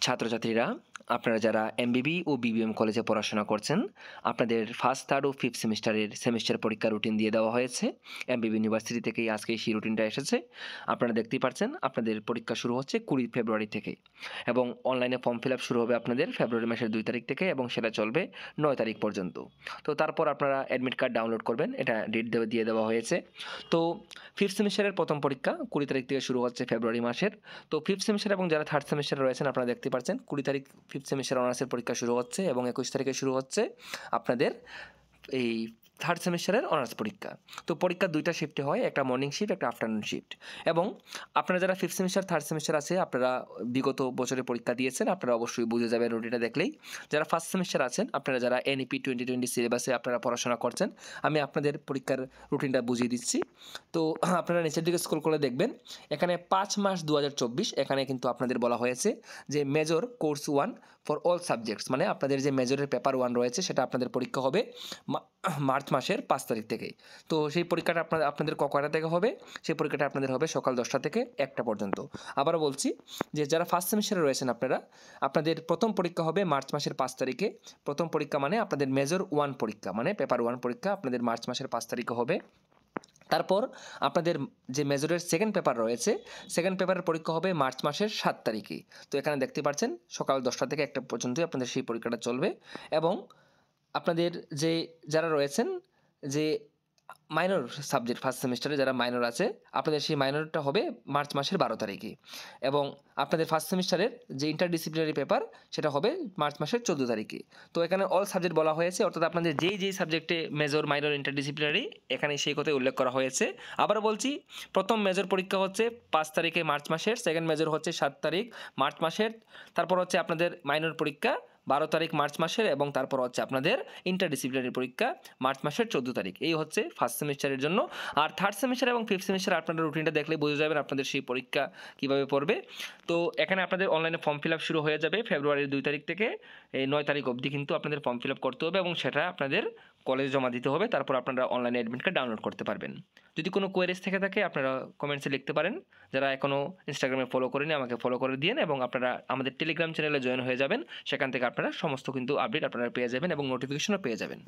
Chatro ya আপনারা যারা এমবিবি ও BBM কলেজে পড়াশোনা করছেন আপনাদের ফার্স্ট থার্ড ও ফিফথ সেমিস্টারের সেমিস্টার পরীক্ষা রুটিন দিয়ে দেওয়া হয়েছে এমবিবি ইউনিভার্সিটি থেকেই আজকে সেই রুটিনটা এসেছে আপনারা দেখতেই পারছেন আপনাদের পরীক্ষা শুরু হচ্ছে কুড়ি ফেব্রুয়ারি থেকে এবং অনলাইনে ফর্ম ফিল শুরু হবে আপনাদের ফেব্রুয়ারি মাসের দুই তারিখ থেকে এবং সেটা চলবে নয় তারিখ পর্যন্ত তো তারপর আপনারা অ্যাডমিট কার্ড ডাউনলোড করবেন এটা ডেট দিয়ে দেওয়া হয়েছে তো ফিফথ সেমিস্টারের প্রথম পরীক্ষা কুড়ি তারিখ থেকে শুরু হচ্ছে ফেব্রুয়ারি মাসের তো ফিফথ সেমিস্টার এবং যারা থার্ড সেমিস্টারে রয়েছেন আপনারা দেখতে পাচ্ছেন কুড়ি তারিখ ফিফথ সেমিস্টার অনার্সের পরীক্ষা শুরু হচ্ছে এবং একুশ তারিখে শুরু হচ্ছে আপনাদের এই থার্ড সেমিস্টারের অনার্স পরীক্ষা তো পরীক্ষা দুইটা শিফটে হয় একটা মর্নিং শিফট একটা আফটারনুন শিফট এবং আপনারা যারা ফিফথ সেমিস্টার থার্ড সেমিস্টার আছে আপনারা বিগত বছরে পরীক্ষা দিয়েছেন আপনারা অবশ্যই বুঝে যাবেন রুটিনটা দেখলেই যারা ফার্স্ট সেমিস্টার আছেন আপনারা যারা এনইপি টোয়েন্টি টোয়েন্টি সিলেবাসে আপনারা পড়াশোনা করছেন আমি আপনাদের পরীক্ষার রুটিনটা বুঝিয়ে দিচ্ছি তো আপনারা নিচের দিকে স্কুল করে দেখবেন এখানে পাঁচ মাস দু এখানে কিন্তু আপনাদের বলা হয়েছে যে major course one for all subjects মানে আপনাদের যে মেজরের পেপার ওয়ান রয়েছে সেটা আপনাদের পরীক্ষা হবে মার্চ মাসের পাঁচ তারিখ থেকেই তো সেই পরীক্ষাটা আপনার আপনাদের ককটা থেকে হবে সেই পরীক্ষাটা আপনাদের হবে সকাল দশটা থেকে একটা পর্যন্ত আবার বলছি যে যারা ফার্স্ট সেমিস্টারে রয়েছেন আপনারা আপনাদের প্রথম পরীক্ষা হবে মার্চ মাসের পাঁচ তারিখে প্রথম পরীক্ষা মানে আপনাদের মেজর ওয়ান পরীক্ষা মানে পেপার ওয়ান পরীক্ষা আপনাদের মার্চ মাসের পাঁচ তারিখে হবে তারপর আপনাদের যে মেজরের সেকেন্ড পেপার রয়েছে সেকেন্ড পেপারের পরীক্ষা হবে মার্চ মাসের সাত তারিখে তো এখানে দেখতে পাচ্ছেন সকাল দশটা থেকে একটা পর্যন্তই আপনাদের সেই পরীক্ষাটা চলবে এবং আপনাদের যে যারা রয়েছেন যে মাইনর সাবজেক্ট ফার্স্ট সেমিস্টারে যারা মাইনর আছে আপনাদের সেই মাইনরটা হবে মার্চ মাসের বারো তারিখে এবং আপনাদের ফার্স্ট সেমিস্টারের যে ইন্টারডিসিপ্লিনারি পেপার সেটা হবে মার্চ মাসের চোদ্দো তারিখে তো এখানে অল সাবজেক্ট বলা হয়েছে অর্থাৎ আপনাদের যেই যেই সাবজেক্টে মেজর মাইনর ইন্টারডিসিপ্লিনারি এখানে সেই কথাই উল্লেখ করা হয়েছে আবার বলছি প্রথম মেজর পরীক্ষা হচ্ছে পাঁচ তারিখে মার্চ মাসের সেকেন্ড মেজর হচ্ছে সাত তারিখ মার্চ মাসের তারপর হচ্ছে আপনাদের মাইনর পরীক্ষা বারো তারিখ মার্চ মাসের এবং তারপর হচ্ছে আপনাদের ইন্টারডিসিপ্লিনারি পরীক্ষা মার্চ মাসের চোদ্দো তারিখ এই হচ্ছে ফার্স্ট সেমিস্টারের জন্য আর থার্ড সেমিস্টার এবং ফিফথ সেমিস্টার আপনারা রুটিনটা দেখলে বুঝে যাবেন আপনাদের সেই পরীক্ষা কীভাবে পড়বে তো এখানে আপনাদের অনলাইনে ফর্ম ফিল আপ শুরু হয়ে যাবে ফেব্রুয়ারির দুই তারিখ থেকে এই নয় তারিখ অবধি কিন্তু আপনাদের ফর্ম ফিল আপ করতে হবে এবং সেটা আপনাদের কলেজে জমা দিতে হবে তারপর আপনারা অনলাইনে অ্যাডমিট কার্ড ডাউনলোড করতে পারবেন যদি কোনো কোয়ারিজ থেকে থাকে আপনারা কমেন্টসে লিখতে পারেন যারা এখনও ইনস্টাগ্রামে ফলো করেনি আমাকে ফলো করে দিয়ে এবং আপনারা আমাদের টেলিগ্রাম চ্যানেলে জয়েন হয়ে যাবেন সেখান থেকে আপনারা সমস্ত কিন্তু আপডেট আপনারা পেয়ে যাবেন এবং নোটিফিকেশনও পেয়ে যাবেন